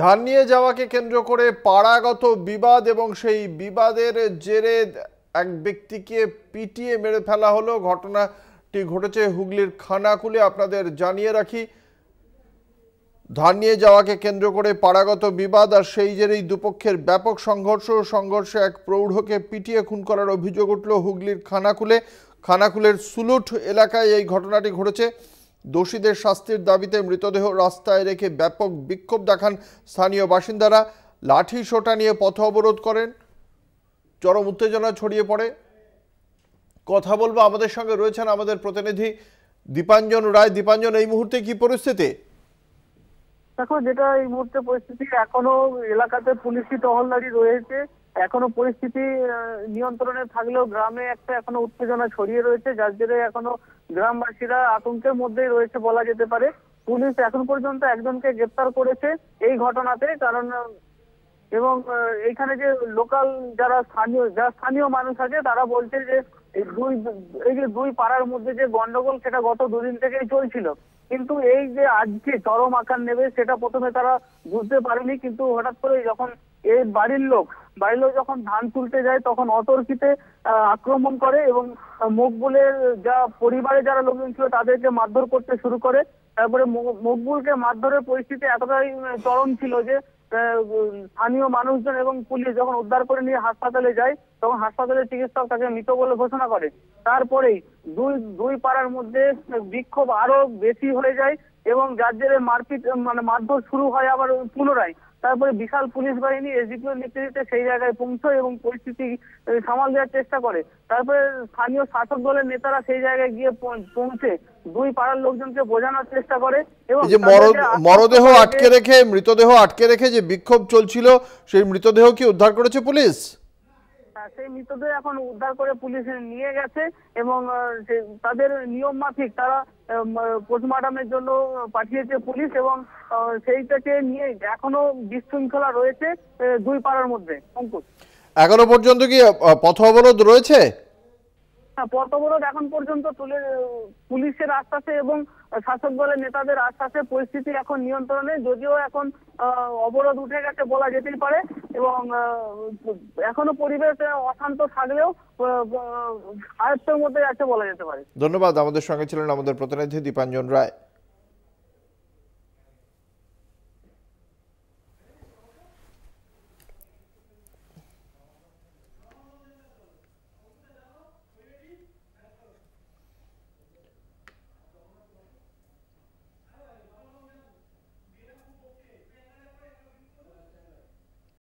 ধান নিয়ে যাওয়াকে কেন্দ্র করে পাড়াগত বিবাদ এবং সেই বিবাদের জেরে এক ব্যক্তিকে পিটিয়ে মেরে ফেলা হলো ঘটনাটি ঘটেছে হুগলির খানাকুলে আপনাদের জানিয়ে রাখি ধান নিয়ে যাওয়াকে কেন্দ্র করে পাড়াগত বিবাদ আর সেই জেরেই দুপক্ষের ব্যাপক সংঘর্ষ সংঘর্ষে এক প্রৌঢ়কে পিটিয়ে খুন করার অভিযোগ উঠল হুগলির খানাকুলে খানাকুলের সুলুট এলাকায় এই ঘটনাটি ঘটেছে দোষীদের শাস্তির দাবিতে মৃতদেহ রাস্তায় রেখে ব্যাপক বিক্ষোভ দেখান স্থানীয় বাসিন্দারা লাঠি সোটা নিয়ে পথ অবরোধ করেন চরম উত্তেজনা ছড়িয়ে পড়ে কথা বলবো আমাদের সঙ্গে রয়েছেন আমাদের প্রতিনিধি দীপাঞ্জন রায় দীপাঞ্জন এই মুহূর্তে কি পরিস্থিতি দেখো যেটা এই মুহূর্তে পরিস্থিতি এখনো এলাকাতে পুলিশি টহলদারি রয়েছে এখনো পরিস্থিতি নিয়ন্ত্রণে থাকলেও গ্রামে একটা এখনো উত্তেজনা ছড়িয়ে রয়েছে যার জেরে এখনো গ্রামবাসীরা আতঙ্কের মধ্যেই রয়েছে বলা যেতে পারে পুলিশ এখন পর্যন্ত একজনকে গ্রেপ্তার করেছে এই ঘটনাতে কারণ এবং এখানে যে লোকাল যারা স্থানীয় যারা স্থানীয় মানুষ আছে তারা বলছে যে এই দুই এই যে দুই পাড়ার মধ্যে যে গন্ডগোল সেটা গত দুদিন থেকেই চলছিল কিন্তু এই যে আজকে চরম আকার নেবে সেটা প্রথমে তারা বুঝতে পারেনি কিন্তু হঠাৎ করে যখন এর বাড়ির লোক বাড়ির লোক যখন ধান তুলতে যায় তখন অতর্কিতে আক্রমণ করে এবং মকবুলের যা পরিবারে যারা লোকজন ছিল তাদেরকে মারধর করতে শুরু করে তারপরে মকবুলকে মারধরের পরিস্থিতি এতটাই চরম ছিল যে স্থানীয় মানুষজন এবং পুলিশ যখন উদ্ধার করে নিয়ে হাসপাতালে যায় তখন হাসপাতালের চিকিৎসক তাকে মৃত বলে ঘোষণা করে তারপরেই দুই দুই পাড়ার মধ্যে বিক্ষোভ আরো বেশি হয়ে যায় এবং যার জেরে মারপিট মানে মারধর শুরু হয় আবার পুনরায় তারপরে বিশাল পুলিশ বাহিনী এসডিপিও নেতৃত্বে সেই জায়গায় পৌঁছয় এবং পরিস্থিতি সামাল দেওয়ার চেষ্টা করে তারপরে স্থানীয় শাসক দলের নেতারা সেই জায়গায় গিয়ে পৌঁছে দুই পাড়ার লোকজনকে বোঝানোর চেষ্টা করে এবং যে মরদেহ আটকে রেখে মৃতদেহ আটকে রেখে যে বিক্ষোভ চলছিল সেই মৃতদেহ কি উদ্ধার করেছে পুলিশ সেই মৃতদের এখন উদ্ধার করে পুলিশ নিয়ে গেছে এবং তাদের নিয়ম মাফিক তারা পোস্টমর্টমের জন্য পাঠিয়েছে পুলিশ এবং সেইটাকে নিয়ে এখনো বিশৃঙ্খলা রয়েছে দুই পাড়ার মধ্যে অঙ্কুশ এখনো পর্যন্ত কি পথ অবরোধ রয়েছে হ্যাঁ, পথ অবরোধ এখন পর্যন্ত তুলে পুলিশের আশ্বাসে এবং শাসক দলের নেতাদের আশ্বাসে পরিস্থিতি এখন নিয়ন্ত্রণে যদিও এখন অবরোধ উঠে গেছে বলা যেতেই পারে এবং এখনো পরিবেশ অশান্ত থাকলেও আয়ত্তের মধ্যে আছে বলা যেতে পারে ধন্যবাদ আমাদের সঙ্গে ছিলেন আমাদের প্রতিনিধি দীপাঞ্জন রায়